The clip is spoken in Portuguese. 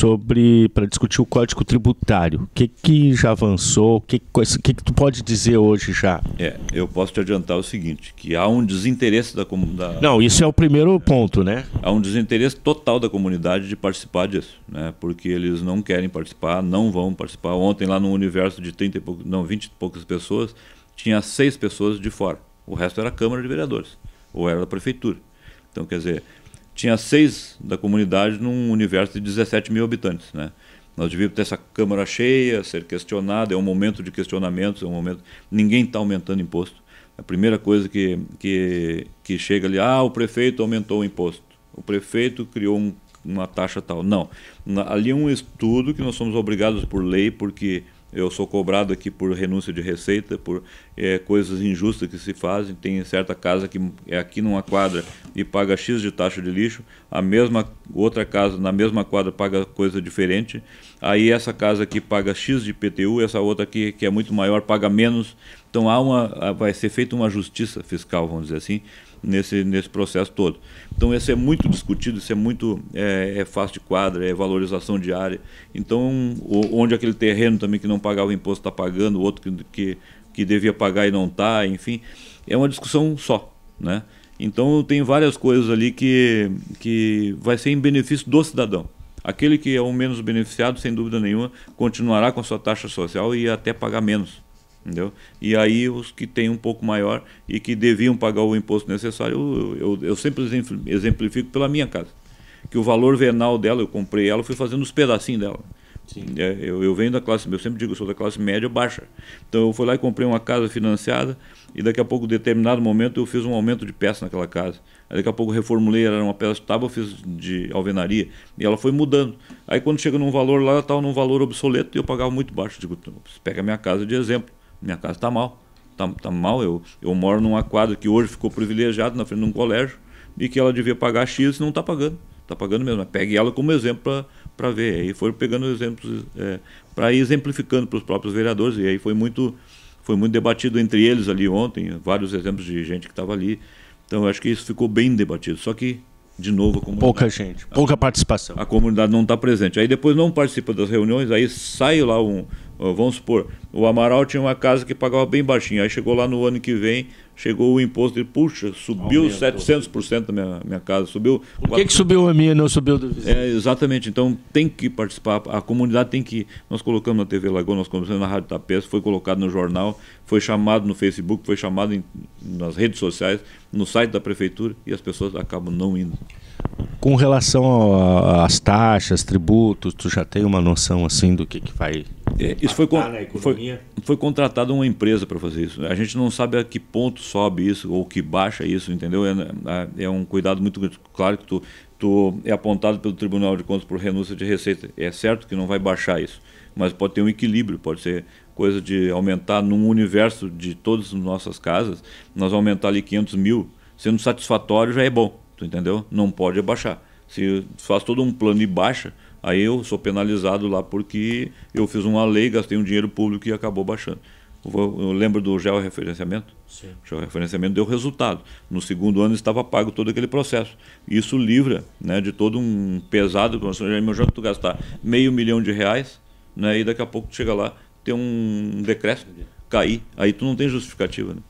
sobre para discutir o código tributário. O que, que já avançou? O que, que, que tu pode dizer hoje já? É, eu posso te adiantar o seguinte, que há um desinteresse da comunidade. Não, isso é o primeiro ponto, né? Há um desinteresse total da comunidade de participar disso, né? Porque eles não querem participar, não vão participar. Ontem lá no universo de 30 e não, 20 e poucas pessoas, tinha seis pessoas de fora. O resto era a Câmara de Vereadores ou era da prefeitura. Então, quer dizer, tinha seis da comunidade num universo de 17 mil habitantes, né? Nós devíamos ter essa Câmara cheia, ser questionada, é um momento de questionamentos, é um momento... Ninguém está aumentando imposto. A primeira coisa que, que, que chega ali, ah, o prefeito aumentou o imposto, o prefeito criou um, uma taxa tal. Não, ali é um estudo que nós somos obrigados por lei, porque eu sou cobrado aqui por renúncia de receita, por é, coisas injustas que se fazem. Tem certa casa que é aqui numa quadra e paga X de taxa de lixo, a mesma outra casa na mesma quadra paga coisa diferente. Aí essa casa aqui paga X de PTU, essa outra aqui que é muito maior paga menos. Então há uma, vai ser feita uma justiça fiscal, vamos dizer assim, nesse, nesse processo todo. Então isso é muito discutido, isso é muito é, é fácil de quadra, é valorização diária. Então onde aquele terreno também que não pagava o imposto está pagando, o outro que, que, que devia pagar e não está, enfim, é uma discussão só, né? Então tem várias coisas ali que, que vai ser em benefício do cidadão. Aquele que é o menos beneficiado, sem dúvida nenhuma, continuará com a sua taxa social e até pagar menos. Entendeu? E aí os que têm um pouco maior e que deviam pagar o imposto necessário, eu, eu, eu sempre exemplifico pela minha casa. Que o valor venal dela, eu comprei ela, eu fui fazendo os pedacinhos dela. É, eu, eu, venho da classe, eu sempre digo, eu sou da classe média baixa. Então eu fui lá e comprei uma casa financiada e daqui a pouco, em determinado momento, eu fiz um aumento de peça naquela casa. Aí daqui a pouco reformulei, era uma peça de tábua, eu fiz de alvenaria e ela foi mudando. Aí quando chega num valor lá, ela tá estava num valor obsoleto e eu pagava muito baixo. Digo, pega a minha casa de exemplo. Minha casa está mal. Está tá mal. Eu, eu moro numa quadra que hoje ficou privilegiada na frente de um colégio e que ela devia pagar X e não está pagando. Está pagando mesmo. Pegue ela como exemplo para ver. Aí foram pegando exemplos é, para ir exemplificando para os próprios vereadores. E aí foi muito, foi muito debatido entre eles ali ontem, vários exemplos de gente que estava ali. Então eu acho que isso ficou bem debatido. Só que de novo pouca gente, pouca a, participação. A comunidade não está presente. Aí depois não participa das reuniões, aí sai lá um, Vamos supor, o Amaral tinha uma casa que pagava bem baixinho, aí chegou lá no ano que vem, chegou o imposto e, puxa, subiu Aumentou. 700% da minha, minha casa, subiu... Por que, que subiu a minha e não subiu do vizinho? É, exatamente, então tem que participar, a comunidade tem que... Nós colocamos na TV Lagoa, nós colocamos na Rádio Tapes, foi colocado no jornal, foi chamado no Facebook, foi chamado em, nas redes sociais, no site da prefeitura e as pessoas acabam não indo. Com relação às taxas, tributos, tu já tem uma noção assim do que, que vai é, isso foi, foi, foi contratada uma empresa para fazer isso. A gente não sabe a que ponto sobe isso ou que baixa isso, entendeu? É, é, é um cuidado muito claro que tu, tu é apontado pelo Tribunal de Contas por renúncia de receita. É certo que não vai baixar isso, mas pode ter um equilíbrio, pode ser coisa de aumentar num universo de todas as nossas casas, nós aumentar ali 500 mil, sendo satisfatório já é bom, tu entendeu? Não pode abaixar. Se faz todo um plano e baixa, Aí eu sou penalizado lá porque eu fiz uma lei, gastei um dinheiro público e acabou baixando. Eu lembro do georreferenciamento? Sim. O georreferenciamento deu resultado. No segundo ano estava pago todo aquele processo. Isso livra né, de todo um pesado. Imagina que tu gastar meio milhão de reais né, e daqui a pouco tu chega lá, tem um decréscimo, cair. Aí tu não tem justificativa. Né?